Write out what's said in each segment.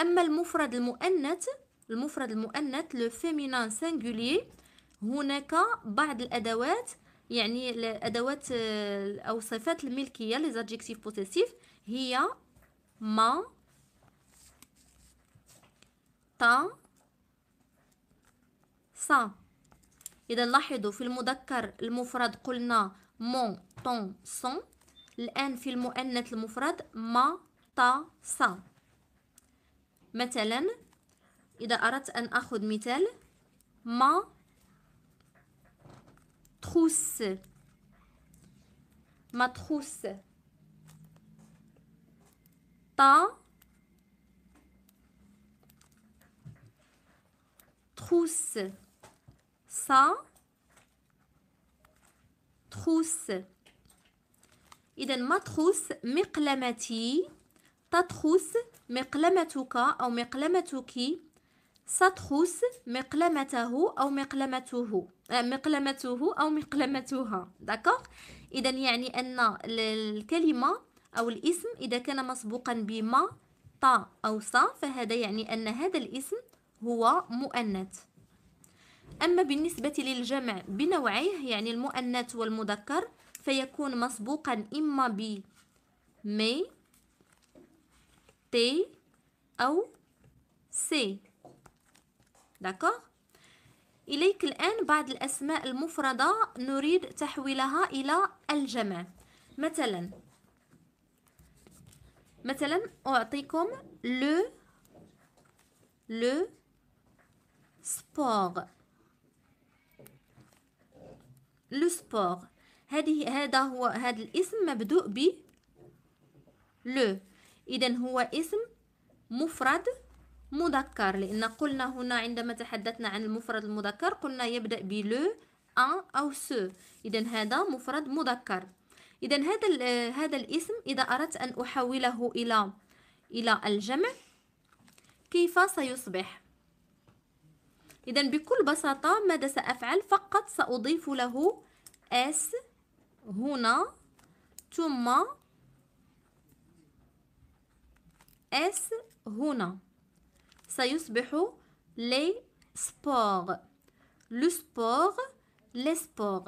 أما المفرد المؤنث المفرد المؤنث لو فيمينان سانغولي هناك بعض الأدوات يعني الأدوات آه، أو صفات الملكية لي زادجيكتيف بوسيسيف هي ما تا سا إذا لاحظوا في المذكر المفرد قلنا مون طون سون الآن في المؤنث المفرد ما تا سا مثلا إذا أردت أن أخذ مثال ما تخوس ما تخوس طا تخوس صا تخوس إذا تخوس مقلمتي تدخس مقلمتك أو مقلمتك ستخس مقلمته أو مقلمته آه، مقلمته أو مقلمتها داكوغ إذا يعني أن الكلمة أو الاسم إذا كان مسبوقا بما طا أو صا فهذا يعني أن هذا الاسم هو مؤنث أما بالنسبة للجمع بنوعيه يعني المؤنث والمذكر فيكون مسبوقا إما بمي تي أو سي داكوغ إليك الآن بعض الأسماء المفردة نريد تحويلها إلى الجمع مثلا مثلا أعطيكم لو لو سبور لو سبور هذه هذا هو هذا الاسم مبدوء ب لو إذا هو اسم مفرد مذكر لأن قلنا هنا عندما تحدثنا عن المفرد المذكر قلنا يبدأ بلو أن أو سو إذا هذا مفرد مذكر إذا هذا هذا الاسم إذا أردت أن أحوله إلى إلى الجمع كيف سيصبح؟ إذا بكل بساطة ماذا سأفعل؟ فقط سأضيف له اس هنا ثم اس هنا سيصبح لي سبور لو سبور لي سبور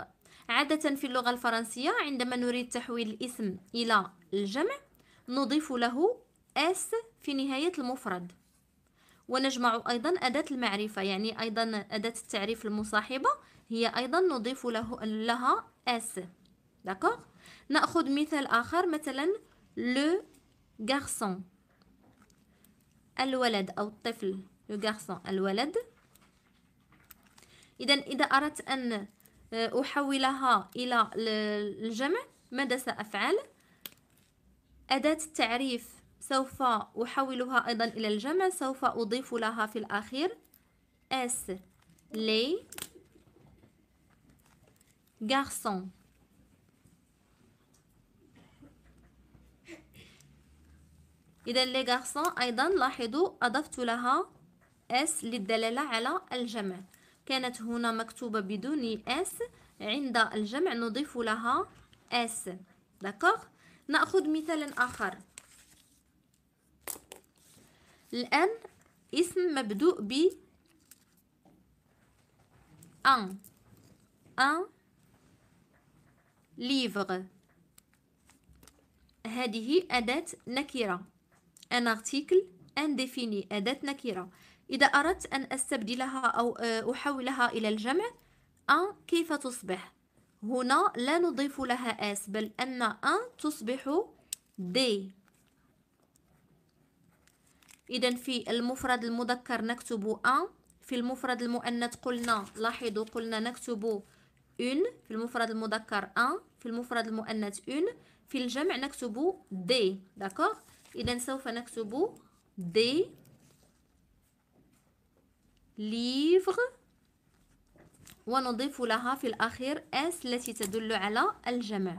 عادة في اللغة الفرنسية عندما نريد تحويل الاسم إلى الجمع نضيف له اس في نهاية المفرد ونجمع أيضا أداة المعرفة يعني أيضا أداة التعريف المصاحبة هي أيضا نضيف له لها اس داكوغ نأخذ مثال آخر مثلا لو garçon الولد أو الطفل لو غارسون الولد إذا إذا أردت أن آه، أحولها إلى الجمع ماذا سأفعل؟ أداة التعريف سوف أحولها أيضا إلى الجمع سوف أضيف لها في الأخير اس لي garçons إذا لي غارسون أيضا لاحظوا أضفت لها اس للدلالة على الجمع كانت هنا مكتوبة بدون اس عند الجمع نضيف لها اس داكوغ نأخذ مثالا آخر الآن اسم مبدوء ب أن أن ليفغ هذه أداة نكرة ان ارتيكل ديفيني اداه نكره اذا اردت ان استبدلها او آه، احولها الى الجمع ان كيف تصبح هنا لا نضيف لها اس بل ان ان تصبح دي اذا في المفرد المذكر نكتب ان في المفرد المؤنث قلنا لاحظوا قلنا نكتب اون في المفرد المذكر ان في المفرد المؤنث اون في الجمع نكتب دي داكوغ إذا سوف نكتب دي ليفغ ونضيف لها في الأخير اس التي تدل على الجمع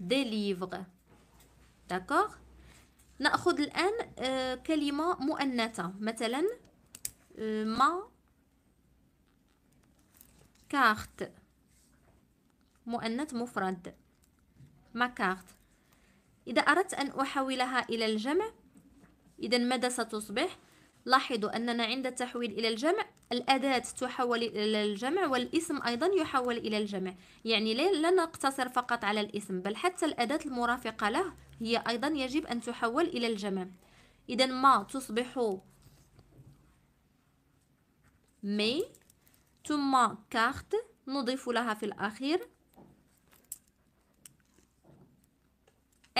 دي ليفغ داكوغ نأخذ الآن آه، كلمة مؤنثة مثلا آه، ما كارت مؤنث مفرد ما كارت إذا أردت أن أحولها إلى الجمع إذا ماذا ستصبح؟ لاحظوا أننا عند التحويل إلى الجمع الأداة تحول إلى الجمع والاسم أيضا يحول إلى الجمع يعني لا نقتصر فقط على الاسم بل حتى الأداة المرافقة له هي أيضا يجب أن تحول إلى الجمع إذا ما تصبح مي ثم كارت نضيف لها في الأخير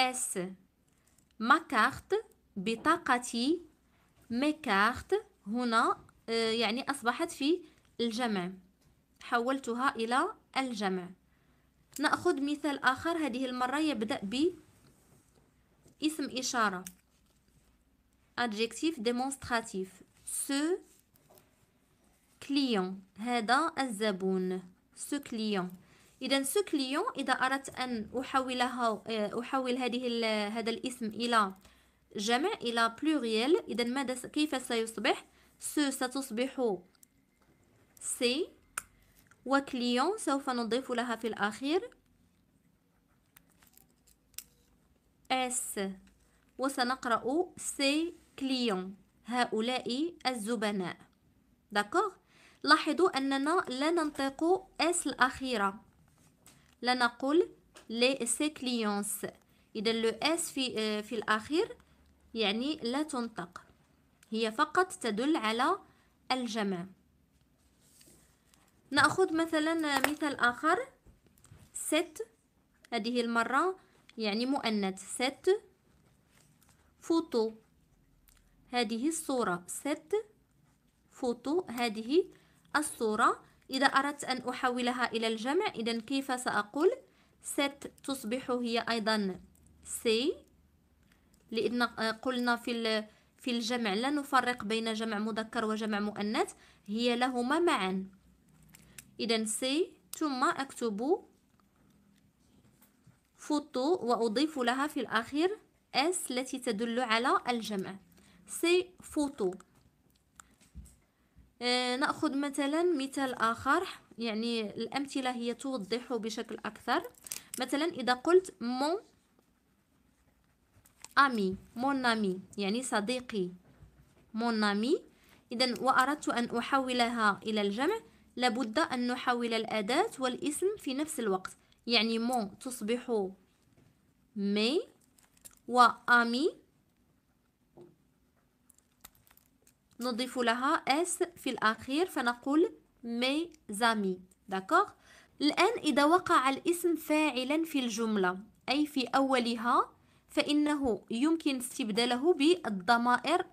S ما كارت بطاقتي مي كارت هنا آه، يعني أصبحت في الجمع حولتها إلى الجمع نأخذ مثال آخر هذه المرة يبدأ ب اسم إشارة adjectif démonstratif ce client هذا الزبون ce client اذا سو كليون اذا اردت ان احولها آه، احول هذه هذا الاسم الى جمع الى بلوريال اذا ماذا كيف سيصبح سو ستصبح سي وكليون سوف نضيف لها في الاخير اس وسنقرا سي كليون هؤلاء الزبناء داكوغ لاحظوا اننا لا ننطق اس الاخيره لا نقول لي سي كليونس إذا لو اس في آه، في الأخير يعني لا تنطق هي فقط تدل على الجمع نأخذ مثلا مثال آخر ست هذه المرة يعني مؤنث ست فوتو هذه الصورة ست فوتو هذه الصورة إذا أردت أن أحولها إلى الجمع إذا كيف سأقول ست تصبح هي أيضا سي لأن قلنا في في الجمع لا نفرق بين جمع مذكر وجمع مؤنث هي لهما معا إذا سي ثم أكتب فوتو وأضيف لها في الأخير اس التي تدل على الجمع سي فوتو آه، نأخذ مثلا مثال آخر يعني الأمثلة هي توضح بشكل أكثر مثلا إذا قلت مون أمي مون أمي يعني صديقي مون أمي إذا وأردت أن أحولها إلى الجمع لابد أن نحول الأداة والاسم في نفس الوقت يعني مون تصبح مي وأمي نضيف لها اس في الأخير فنقول مي زامي داكوغ الآن إذا وقع الاسم فاعلا في الجملة أي في أولها فإنه يمكن استبداله بالضمائر